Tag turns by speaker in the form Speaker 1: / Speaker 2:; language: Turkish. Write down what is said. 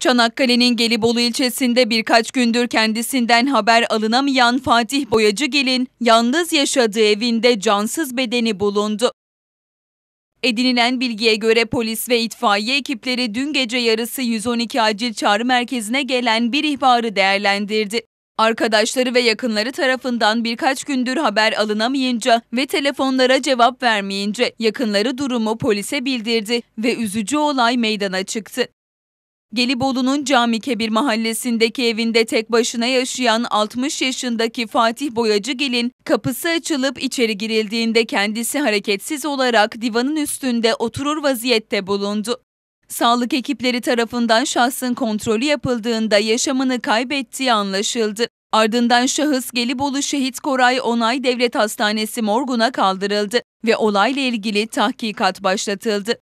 Speaker 1: Çanakkale'nin Gelibolu ilçesinde birkaç gündür kendisinden haber alınamayan Fatih boyacı gelin, yalnız yaşadığı evinde cansız bedeni bulundu. Edinilen bilgiye göre polis ve itfaiye ekipleri dün gece yarısı 112 acil çağrı merkezine gelen bir ihbarı değerlendirdi. Arkadaşları ve yakınları tarafından birkaç gündür haber alınamayınca ve telefonlara cevap vermeyince yakınları durumu polise bildirdi ve üzücü olay meydana çıktı. Gelibolu'nun cami kebir mahallesindeki evinde tek başına yaşayan 60 yaşındaki Fatih Boyacı Gelin kapısı açılıp içeri girildiğinde kendisi hareketsiz olarak divanın üstünde oturur vaziyette bulundu. Sağlık ekipleri tarafından şahsın kontrolü yapıldığında yaşamını kaybettiği anlaşıldı. Ardından şahıs Gelibolu Şehit Koray Onay Devlet Hastanesi morguna kaldırıldı ve olayla ilgili tahkikat başlatıldı.